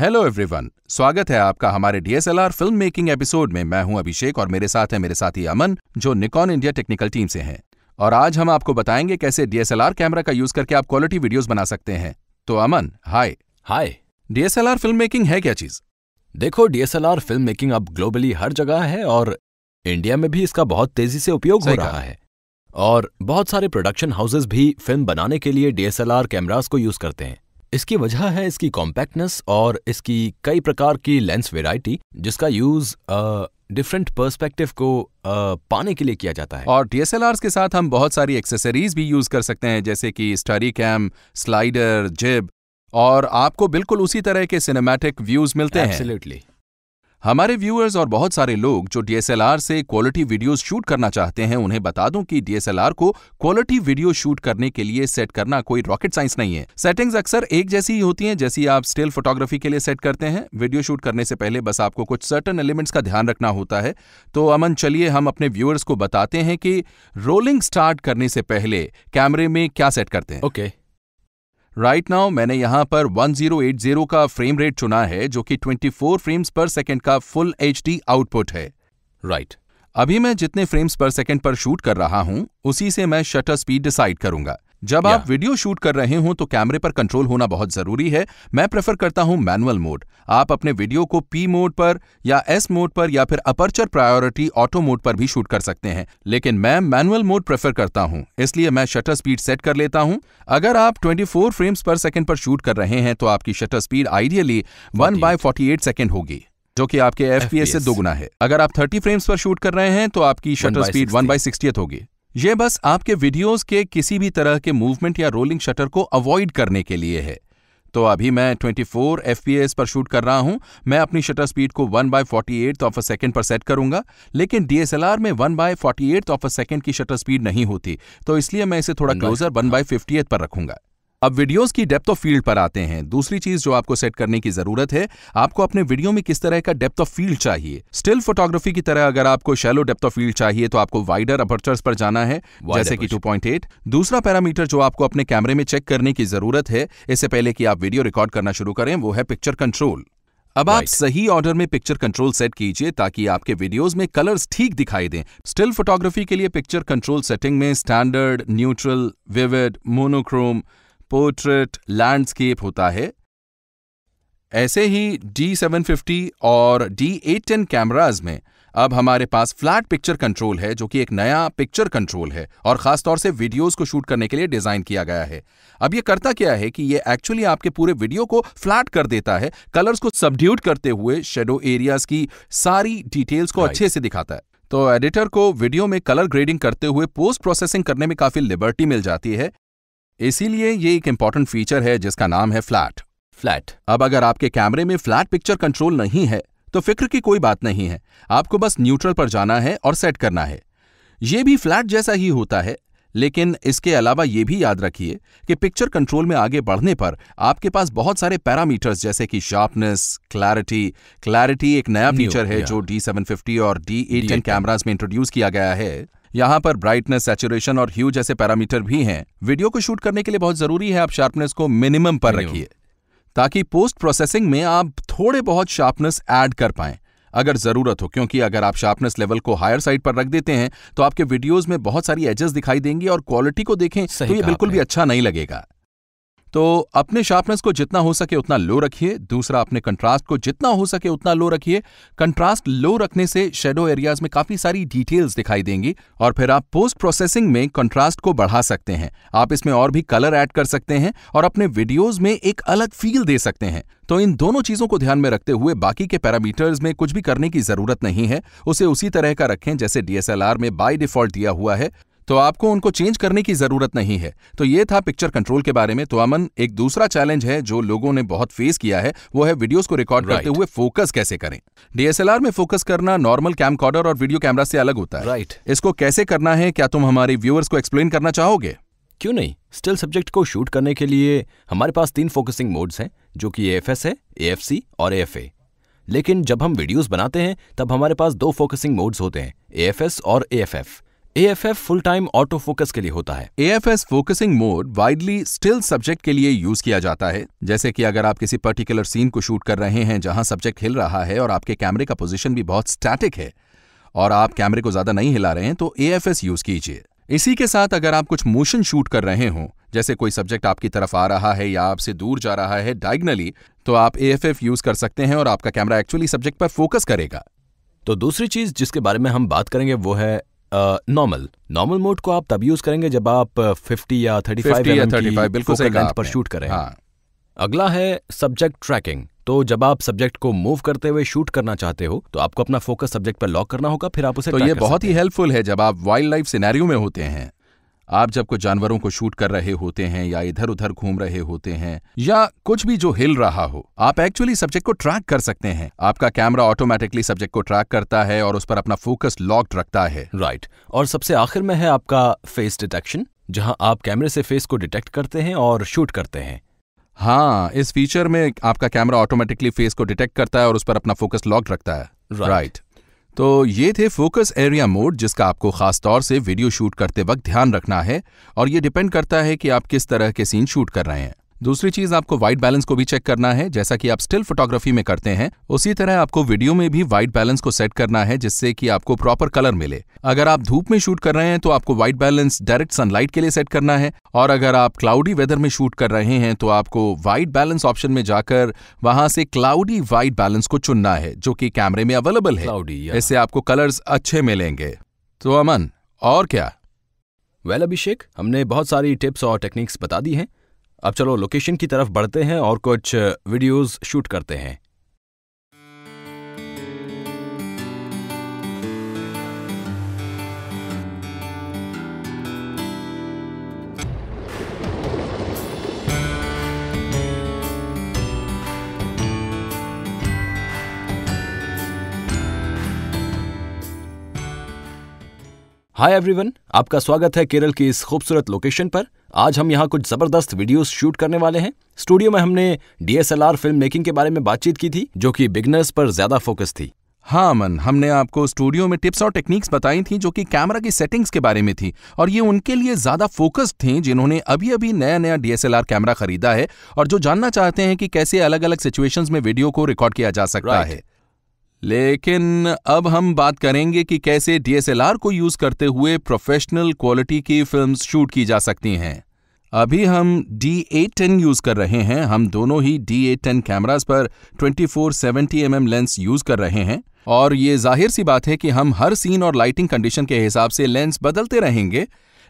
Hello everyone स्वागत है आपका हमारे डीएसएलआर फिल्म मेकिंग एपिसोड में मैं हूं अभिषेक और मेरे साथ है मेरे साथी अमन जो निकॉन इंडिया टेक्निकल टीम से हैं और आज हम आपको बताएंगे कैसे डीएसएलआर कैमरा का यूज करके आप क्वालिटी वीडियोस बना सकते हैं तो Aman hi hi DSLR film making है क्या चीज देखो डीएसएलआर फिल्म मेकिंग अब ग्लोबली हर जगह है और इंडिया में भी इसका बहुत तेजी से उपयोग हो रहा है और बहुत सारे प्रोडक्शन हाउसेज भी फिल्म बनाने के लिए डीएसएलआर कैमरास को यूज करते हैं इसकी वजह है इसकी कॉम्पैक्टनेस और इसकी कई प्रकार की लेंस वेराइटी जिसका यूज डिफरेंट पर्सपेक्टिव को आ, पाने के लिए किया जाता है और डी के साथ हम बहुत सारी एक्सेसरीज भी यूज कर सकते हैं जैसे कि स्टडी कैम स्लाइडर जिब और आपको बिल्कुल उसी तरह के सिनेमैटिक व्यूज मिलते Absolutely. हैं हमारे व्यूअर्स और बहुत सारे लोग जो डीएसएलआर से क्वालिटी वीडियोस शूट करना चाहते हैं उन्हें बता दूं कि डीएसएलआर को क्वालिटी वीडियो शूट करने के लिए सेट करना कोई रॉकेट साइंस नहीं है सेटिंग्स अक्सर एक जैसी ही होती हैं जैसी आप स्टिल फोटोग्राफी के लिए सेट करते हैं वीडियो शूट करने से पहले बस आपको कुछ सर्टन एलिमेंट्स का ध्यान रखना होता है तो अमन चलिए हम अपने व्यूअर्स को बताते हैं कि रोलिंग स्टार्ट करने से पहले कैमरे में क्या सेट करते हैं okay okay. Right right now मैंने यहां पर 1080 का फ्रेम रेट चुना है जो कि 24 फ्रेम्स पर सेकंड का फुल एच आउटपुट है राइट right. अभी मैं जितने फ्रेम्स पर सेकंड पर शूट कर रहा हूं उसी से मैं शटर स्पीड डिसाइड करूंगा जब आप वीडियो शूट कर रहे हो तो कैमरे पर कंट्रोल होना बहुत जरूरी है मैं प्रेफर करता हूं मैनुअल मोड आप अपने वीडियो को पी मोड पर या एस मोड पर या फिर अपर्चर प्रायोरिटी ऑटो मोड पर भी शूट कर सकते हैं लेकिन मैं मैनुअल मोड प्रेफर करता हूं इसलिए मैं शटर स्पीड सेट कर लेता हूं अगर आप 24 फ्रेम्स पर सेकंड पर शूट कर रहे हैं तो आपकी shutter speed ideally one by forty second होगी जो कि आपके एफ से दोगुना है अगर आप 30 फ्रेम्स पर शूट कर रहे हैं तो आपकी shutter speed one by sixtieth होगी यह बस आपके वीडियोस के किसी भी तरह के मूवमेंट या रोलिंग शटर को अवॉइड करने के लिए है तो अभी मैं 24 फोर पर शूट कर रहा हूं मैं अपनी शटर स्पीड को 1 by forty eight of a second पर सेट करूंगा लेकिन डीएसएलआर में 1 by forty eight of a second की शटर स्पीड नहीं होती तो इसलिए मैं इसे थोड़ा क्लोजर 1 बाय फिफ्टी पर रखूंगा अब वीडियोस की डेप्थ ऑफ फील्ड पर आते हैं दूसरी चीज जो आपको सेट करने की जरूरत है आपको अपने वीडियो में किस तरह का डेप्थ ऑफ फील्ड चाहिए स्टिल फोटोग्राफी की तरह अगर आपको शेलो डेप्थ ऑफ फील्ड चाहिए तो आपको वाइडर अपर्चर्स पर जाना है जैसे कि 2.8 दूसरा पैरामीटर जो आपको अपने कैमरे में चेक करने की जरूरत है इससे पहले कि आप वीडियो रिकॉर्ड करना शुरू करें वो है पिक्चर कंट्रोल अब आप सही ऑर्डर में पिक्चर कंट्रोल सेट कीजिए ताकि आपके वीडियोस में कलर्स ठीक दिखाई दें स्टिल फोटोग्राफी के लिए पिक्चर कंट्रोल सेटिंग में standard neutral vivid monochrome portrait landscape होता है ऐसे ही D750 और D810 कैमरास में अब हमारे पास फ्लैट पिक्चर कंट्रोल है जो कि एक नया पिक्चर कंट्रोल है और ख़ासतौर से वीडियोस को शूट करने के लिए डिज़ाइन किया गया है अब ये करता क्या है कि ये एक्चुअली आपके पूरे वीडियो को फ्लैट कर देता है कलर्स को सबड्यूट करते हुए शेडो एरियाज की सारी डिटेल्स को अच्छे से दिखाता है तो एडिटर को वीडियो में कलर ग्रेडिंग करते हुए पोस्ट प्रोसेसिंग करने में काफ़ी लिबर्टी मिल जाती है इसीलिए ये एक इंपॉर्टेंट फीचर है जिसका नाम है फ्लैट फ्लैट अब अगर आपके कैमरे में फ्लैट पिक्चर कंट्रोल नहीं है तो फिक्र की कोई बात नहीं है आपको बस न्यूट्रल पर जाना है और सेट करना है ये भी फ्लैट जैसा ही होता है लेकिन इसके अलावा ये भी याद रखिए कि पिक्चर कंट्रोल में आगे बढ़ने पर आपके पास बहुत सारे पैरामीटर्स जैसे कि शार्पनेस क्लैरिटी क्लैरिटी एक नया फीचर है जो डी सेवन और डी एटीन कैमराज में इंट्रोड्यूस किया गया है यहाँ पर ब्राइटनेस सेचुरेशन और ह्यू जैसे पैरामीटर भी हैं वीडियो को शूट करने के लिए बहुत जरूरी है आप शार्पनेस को मिनिमम पर रखिए ताकि पोस्ट प्रोसेसिंग में आप थोड़े बहुत शार्पनेस ऐड कर पाएं अगर ज़रूरत हो क्योंकि अगर आप शार्पनेस लेवल को हायर साइड पर रख देते हैं तो आपके वीडियोस में बहुत सारी एजेस दिखाई देंगी और क्वालिटी को देखें तो ये बिल्कुल भी अच्छा नहीं लगेगा तो अपने शार्पनेस को जितना हो सके उतना लो रखिए दूसरा अपने कंट्रास्ट को जितना हो सके उतना लो रखिए कंट्रास्ट लो रखने से शेडो एरियाज में काफी सारी डिटेल्स दिखाई देंगी और फिर आप पोस्ट प्रोसेसिंग में कंट्रास्ट को बढ़ा सकते हैं आप इसमें और भी कलर ऐड कर सकते हैं और अपने वीडियोज में एक अलग फील दे सकते हैं तो इन दोनों चीजों को ध्यान में रखते हुए बाकी के पैरामीटर्स में कुछ भी करने की जरूरत नहीं है उसे उसी तरह का रखें जैसे डीएसएलआर में बाय डिफॉल्ट दिया हुआ है तो आपको उनको चेंज करने की जरूरत नहीं है तो ये था पिक्चर कंट्रोल के बारे में तो अमन एक दूसरा चैलेंज है जो लोगों ने बहुत फेस किया है वो है वीडियोस को रिकॉर्ड right. करते हुए फोकस कैसे करें डीएसएलआर में फोकस करना नॉर्मल कैमकॉर्डर और वीडियो कैमरा से अलग होता है राइट right. इसको कैसे करना है क्या तुम हमारे व्यूअर्स को एक्सप्लेन करना चाहोगे क्यों नहीं स्टिल सब्जेक्ट को शूट करने के लिए हमारे पास तीन फोकसिंग मोड्स हैं जो कि एएफएस है ए और ए लेकिन जब हम वीडियोस बनाते हैं तब हमारे पास दो फोकसिंग मोड्स होते हैं ए और A F full time auto focus के लिए होता है S focusing mode widely still subject के लिए यूज किया जाता है जैसे कि अगर आप किसी पर्टिकुलर सीन को शूट कर रहे हैं जहां सब्जेक्ट हिल रहा है और आपके कैमरे का पोजीशन भी बहुत स्टैटिक है और आप कैमरे को ज्यादा नहीं हिला रहे हैं तो एस यूज कीजिए इसी के साथ अगर आप कुछ मोशन शूट कर रहे हो जैसे कोई सब्जेक्ट आपकी तरफ आ रहा है या आपसे दूर जा रहा है डायगनली तो आप एफ यूज कर सकते हैं और आपका कैमरा एक्चुअली सब्जेक्ट पर फोकस करेगा तो दूसरी चीज जिसके बारे में हम बात करेंगे वो है नॉर्मल नॉर्मल मोड को आप तब यूज करेंगे जब आप 50 या 35 फाइव या 35 बिल्कुल सही कहा पर शूट करें हाँ। अगला है सब्जेक्ट ट्रैकिंग तो जब आप सब्जेक्ट को मूव करते हुए शूट करना चाहते हो तो आपको अपना फोकस सब्जेक्ट पर लॉक करना होगा फिर आप उसे तो ये बहुत ही हेल्पफुल है जब आप वाइल्ड लाइफ सिनेरियो में होते हैं आप जब कुछ जानवरों को शूट कर रहे होते हैं या इधर उधर घूम रहे होते हैं या कुछ भी जो हिल रहा हो आप एक्चुअली सब्जेक्ट को ट्रैक कर सकते हैं आपका कैमरा ऑटोमेटिकली सब्जेक्ट को ट्रैक करता है और उस पर अपना फोकस लॉक्ड रखता है राइट right. और सबसे आखिर में है आपका फेस डिटेक्शन जहां आप कैमरे से फेस को डिटेक्ट करते हैं और शूट करते हैं हाँ इस फीचर में आपका कैमरा ऑटोमेटिकली फेस को डिटेक्ट करता है और उस पर अपना फोकस लॉक्ड रखता है राइट right. right. तो ये थे फोकस एरिया मोड जिसका आपको खास तौर से वीडियो शूट करते वक्त ध्यान रखना है और ये डिपेंड करता है कि आप किस तरह के सीन शूट कर रहे हैं दूसरी चीज आपको व्हाइट बैलेंस को भी चेक करना है जैसा कि आप स्टिल फोटोग्राफी में करते हैं उसी तरह आपको वीडियो में भी व्हाइट बैलेंस को सेट करना है जिससे कि आपको प्रॉपर कलर मिले अगर आप धूप में शूट कर रहे हैं तो आपको व्हाइट बैलेंस डायरेक्ट सनलाइट के लिए सेट करना है और अगर आप क्लाउडी वेदर में शूट कर रहे हैं तो आपको व्हाइट बैलेंस ऑप्शन में जाकर वहां से क्लाउडी व्हाइट बैलेंस को चुनना है जो कि कैमरे में अवेलेबल है क्लाउडी इससे आपको कलर्स अच्छे मिलेंगे तो अमन और क्या वेल well, अभिषेक हमने बहुत सारी टिप्स और टेक्निक्स बता दी हैं अब चलो लोकेशन की तरफ बढ़ते हैं और कुछ वीडियोस शूट करते हैं हाय एवरीवन आपका स्वागत है केरल की इस खूबसूरत लोकेशन पर आज हम यहाँ कुछ ज़बरदस्त वीडियोस शूट करने वाले हैं स्टूडियो में हमने डीएसएलआर फिल्म मेकिंग के बारे में बातचीत की थी जो कि बिगनर्स पर ज़्यादा फोकस थी हाँ अमन हमने आपको स्टूडियो में टिप्स और टेक्निक्स बताई थी जो कि कैमरा की सेटिंग्स के बारे में थी और ये उनके लिए ज़्यादा फोकस्ड थी जिन्होंने अभी अभी नया नया डीएसएलआर कैमरा खरीदा है और जो जानना चाहते हैं कि कैसे अलग अलग सिचुएशंस में वीडियो को रिकॉर्ड किया जा सकता right. है लेकिन अब हम बात करेंगे कि कैसे डीएसएलआर को यूज करते हुए प्रोफेशनल क्वालिटी की फिल्म्स शूट की जा सकती हैं अभी हम डी ए टेन यूज़ कर रहे हैं हम दोनों ही डी ए टेन कैमराज पर 24 सेवेंटी एम लेंस यूज़ कर रहे हैं और ये जाहिर सी बात है कि हम हर सीन और लाइटिंग कंडीशन के हिसाब से लेंस बदलते रहेंगे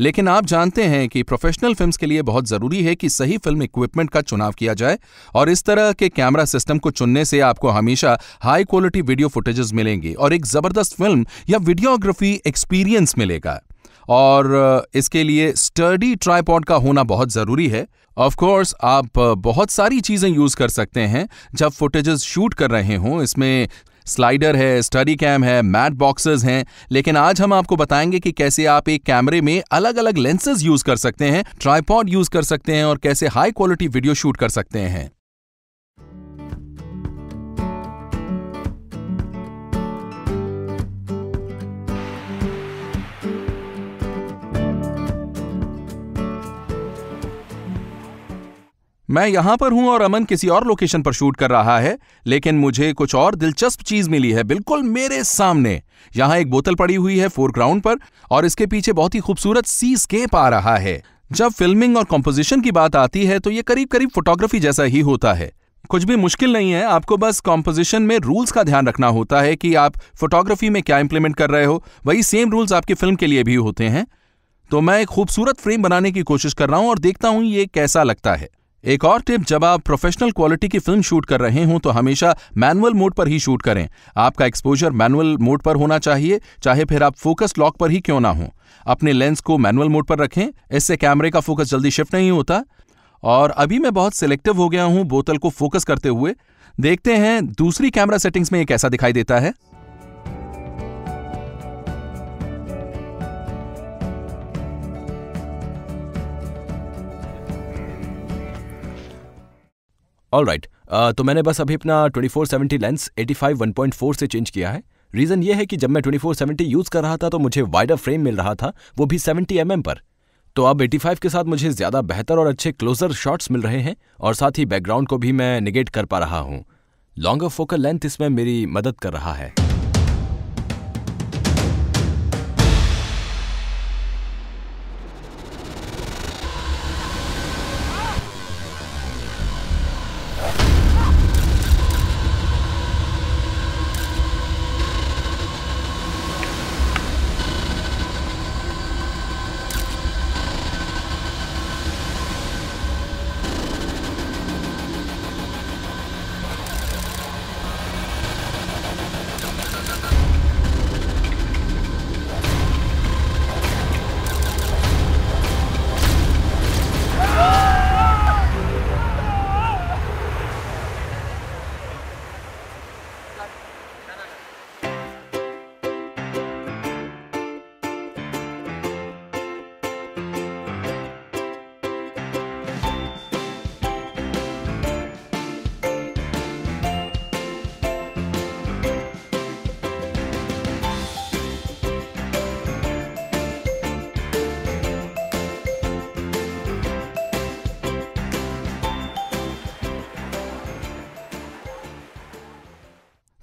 लेकिन आप जानते हैं कि प्रोफेशनल फिल्म्स के लिए बहुत ज़रूरी है कि सही फिल्म इक्विपमेंट का चुनाव किया जाए और इस तरह के कैमरा सिस्टम को चुनने से आपको हमेशा हाई क्वालिटी वीडियो फुटेजेस मिलेंगी और एक ज़बरदस्त फिल्म या वीडियोग्राफी एक्सपीरियंस मिलेगा और इसके लिए स्टडी ट्राईपॉड का होना बहुत ज़रूरी है ऑफ कोर्स आप बहुत सारी चीज़ें यूज़ कर सकते हैं जब फुटेजेस शूट कर रहे हों इसमें स्लाइडर है स्टडी कैम है मैट बॉक्सेस हैं लेकिन आज हम आपको बताएंगे कि कैसे आप एक कैमरे में अलग अलग लेंसेज यूज कर सकते हैं ट्राईपॉड यूज कर सकते हैं और कैसे हाई क्वालिटी वीडियो शूट कर सकते हैं मैं यहां पर हूं और अमन किसी और लोकेशन पर शूट कर रहा है लेकिन मुझे कुछ और दिलचस्प चीज मिली है बिल्कुल मेरे सामने यहां एक बोतल पड़ी हुई है फोरग्राउंड पर और इसके पीछे बहुत ही खूबसूरत सी स्केप आ रहा है जब फिल्मिंग और कंपोजिशन की बात आती है तो ये करीब करीब फोटोग्राफी जैसा ही होता है कुछ भी मुश्किल नहीं है आपको बस कॉम्पोजिशन में रूल्स का ध्यान रखना होता है कि आप फोटोग्राफी में क्या इंप्लीमेंट कर रहे हो वही सेम रूल्स आपकी फिल्म के लिए भी होते हैं तो मैं एक खूबसूरत फ्रेम बनाने की कोशिश कर रहा हूं और देखता हूं ये कैसा लगता है एक और टिप जब आप प्रोफेशनल क्वालिटी की फिल्म शूट कर रहे हों तो हमेशा मैनुअल मोड पर ही शूट करें आपका एक्सपोजर मैनुअल मोड पर होना चाहिए चाहे फिर आप फोकस लॉक पर ही क्यों ना हो अपने लेंस को मैनुअल मोड पर रखें इससे कैमरे का फोकस जल्दी शिफ्ट नहीं होता और अभी मैं बहुत सिलेक्टिव हो गया हूं बोतल को फोकस करते हुए देखते हैं दूसरी कैमरा सेटिंग्स में ये कैसा दिखाई देता है ऑल राइट uh, तो मैंने बस अभी अपना 2470 लेंस 85 1.4 से चेंज किया है रीज़न ये है कि जब मैं 2470 यूज़ कर रहा था तो मुझे वाइडर फ्रेम मिल रहा था वो भी 70 एम mm पर तो अब 85 के साथ मुझे ज़्यादा बेहतर और अच्छे क्लोजर शॉट्स मिल रहे हैं और साथ ही बैकग्राउंड को भी मैं निगेट कर पा रहा हूँ लॉन्गर फोकल लेंथ इसमें मेरी मदद कर रहा है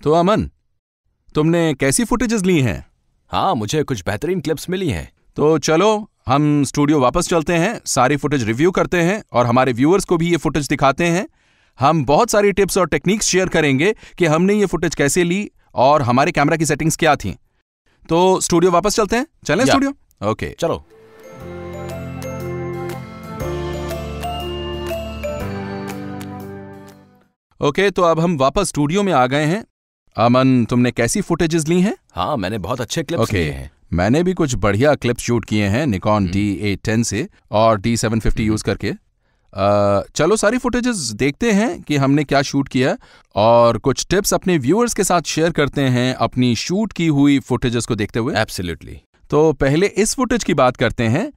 तो अमन तुमने कैसी फुटेजेस ली हैं हाँ मुझे कुछ बेहतरीन क्लिप्स मिली हैं तो चलो हम स्टूडियो वापस चलते हैं सारी फुटेज रिव्यू करते हैं और हमारे व्यूअर्स को भी ये फुटेज दिखाते हैं हम बहुत सारी टिप्स और टेक्निक्स शेयर करेंगे कि हमने ये फुटेज कैसे ली और हमारे कैमरा की सेटिंग्स क्या थी तो स्टूडियो वापस चलते हैं चलें स्टूडियो ओके चलो ओके तो अब हम वापस स्टूडियो में आ गए हैं अमन तुमने कैसी फुटेजेस ली हैं हाँ मैंने बहुत अच्छे क्लिप्स okay. लिए हैं मैंने भी कुछ बढ़िया क्लिप्स शूट किए हैं निकॉन डी एट टेन से और डी सेवन फिफ्टी यूज करके आ, चलो सारी फुटेजेस देखते हैं कि हमने क्या शूट किया और कुछ टिप्स अपने व्यूअर्स के साथ शेयर करते हैं अपनी शूट की हुई फुटेजेस को देखते हुए एब्सोल्युटली तो पहले इस फुटेज की बात करते हैं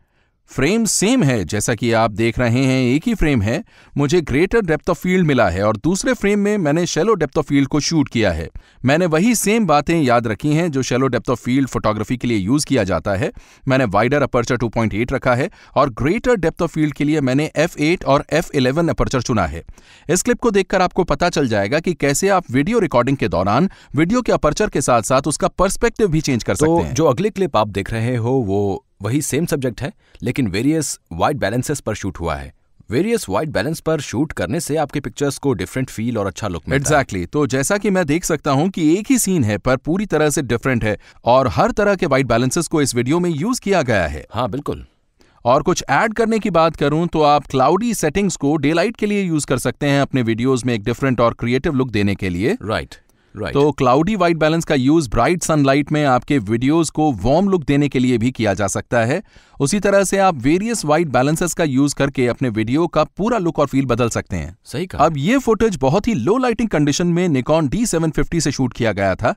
फ्रेम सेम है जैसा कि आप देख रहे हैं एक ही फ्रेम है मुझे ग्रेटर डेप्थ ऑफ फील्ड मिला है और दूसरे फ्रेम में मैंने शेलो डेप्थ ऑफ फील्ड को शूट किया है मैंने वही सेम बातें याद रखी हैं जो shallow depth of field photography के लिए यूज किया जाता है मैंने वाइडर अपर्चर 2.8 रखा है और ग्रेटर डेप्थ ऑफ फील्ड के लिए मैंने एफ और एफ इलेवन चुना है इस क्लिप को देखकर आपको पता चल जाएगा कि कैसे आप वीडियो रिकॉर्डिंग के दौरान वीडियो के अपर्चर के साथ साथ उसका पर्सपेक्टिव भी चेंज कर सकते तो हैं जो अगली क्लिप आप देख रहे हो वो वही सेम सब्जेक्ट है लेकिन वेरियस वाइट बैलेंसेस पर शूट हुआ है वेरियस वाइट बैलेंस पर शूट करने से आपके पिक्चर्स को डिफरेंट फील और अच्छा लुक मिलता exactly. है तो जैसा कि मैं देख सकता हूँ कि एक ही सीन है पर पूरी तरह से डिफरेंट है और हर तरह के वाइट बैलेंसेस को इस वीडियो में यूज किया गया है हाँ बिल्कुल और कुछ ऐड करने की बात करूं तो आप क्लाउडी सेटिंग्स को डेलाइट के लिए यूज कर सकते हैं अपने वीडियोस में एक डिफरेंट और क्रिएटिव लुक देने के लिए राइट right. तो क्लाउडी व्हाइट बैलेंस का यूज ब्राइट सनलाइट में आपके वीडियोस को वार्म लुक देने के लिए भी किया जा सकता है उसी तरह से आप वेरियस व्हाइट बैलेंसेस का यूज करके अपने वीडियो का पूरा लुक और फील बदल सकते हैं सही कहा अब ये फुटेज बहुत ही लो लाइटिंग कंडीशन में निकॉन डी से शूट किया गया था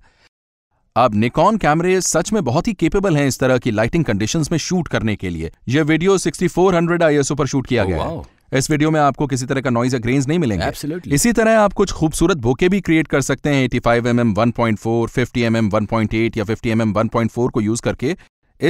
अब निकॉन कैमरे सच में बहुत ही केपेबल हैं इस तरह की लाइटिंग कंडीशंस में शूट करने के लिए यह वीडियो 6400 फोर पर शूट किया oh, गया wow. है इस वीडियो में आपको किसी तरह का नॉइज या ग्रेन्स नहीं मिलेंगे Absolutely. इसी तरह आप कुछ खूबसूरत भोके भी क्रिएट कर सकते हैं 85 mm 1.4 50 mm 1.8 या 50 mm 1.4 को यूज करके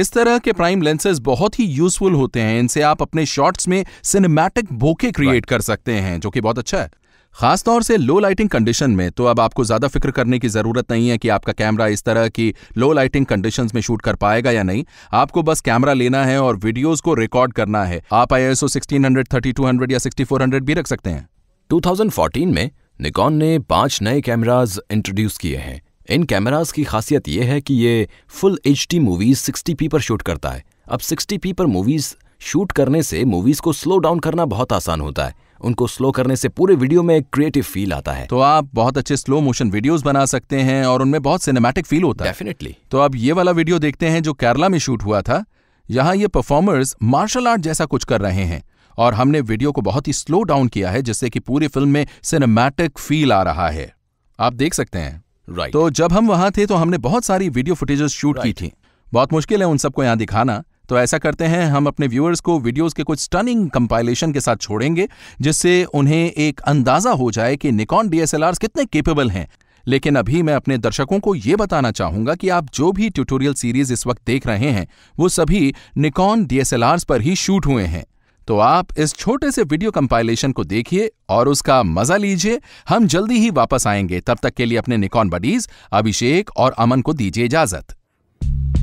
इस तरह के प्राइम लेंसेज बहुत ही यूजफुल होते हैं इनसे आप अपने शॉट्स में सिनेमैटिक भोके क्रिएट right. कर सकते हैं जो कि बहुत अच्छा है खासतौर से लो लाइटिंग कंडीशन में तो अब आपको ज़्यादा फिक्र करने की ज़रूरत नहीं है कि आपका कैमरा इस तरह की लो लाइटिंग कंडीशन में शूट कर पाएगा या नहीं आपको बस कैमरा लेना है और वीडियोज़ को रिकॉर्ड करना है आप I S O sixteen hundred thirty two hundred या सिक्सटी फोर हंड्रेड भी रख सकते हैं फोर्टीन में निकॉन ने पांच नए कैमराज इंट्रोड्यूस किए हैं इन कैमराज की खासियत यह है कि ये full H D movies sixty P पर शूट करता है अब सिक्सटी पी पर मूवीज़ शूट करने से मूवीज़ को स्लो डाउन करना बहुत आसान होता है उनको स्लो करने से पूरे वीडियो में एक क्रिएटिव फील आता है तो आप बहुत अच्छे स्लो मोशन वीडियोस बना सकते हैं और उनमें बहुत सिनेमैटिक फील होता है डेफिनेटली तो आप ये वाला वीडियो देखते हैं जो केरला में शूट हुआ था यहाँ ये परफॉर्मर्स मार्शल आर्ट जैसा कुछ कर रहे हैं और हमने वीडियो को बहुत ही स्लो डाउन किया है जिससे कि पूरी फिल्म में सिनेमैटिक फील आ रहा है आप देख सकते हैं राइट right. तो जब हम वहां थे तो हमने बहुत सारी वीडियो फुटेजेस शूट right. की थी बहुत मुश्किल है उन सबको यहाँ दिखाना तो ऐसा करते हैं हम अपने व्यूअर्स को वीडियोस के कुछ स्टनिंग कंपाइलेशन के साथ छोड़ेंगे जिससे उन्हें एक अंदाज़ा हो जाए कि निकॉन डी कितने केपेबल हैं लेकिन अभी मैं अपने दर्शकों को ये बताना चाहूंगा कि आप जो भी ट्यूटोरियल सीरीज इस वक्त देख रहे हैं वो सभी निकॉन डी पर ही शूट हुए हैं तो आप इस छोटे से वीडियो कंपाइलेशन को देखिए और उसका मजा लीजिए हम जल्दी ही वापस आएंगे तब तक के लिए अपने निकॉन बडीज अभिषेक और अमन को दीजिए इजाजत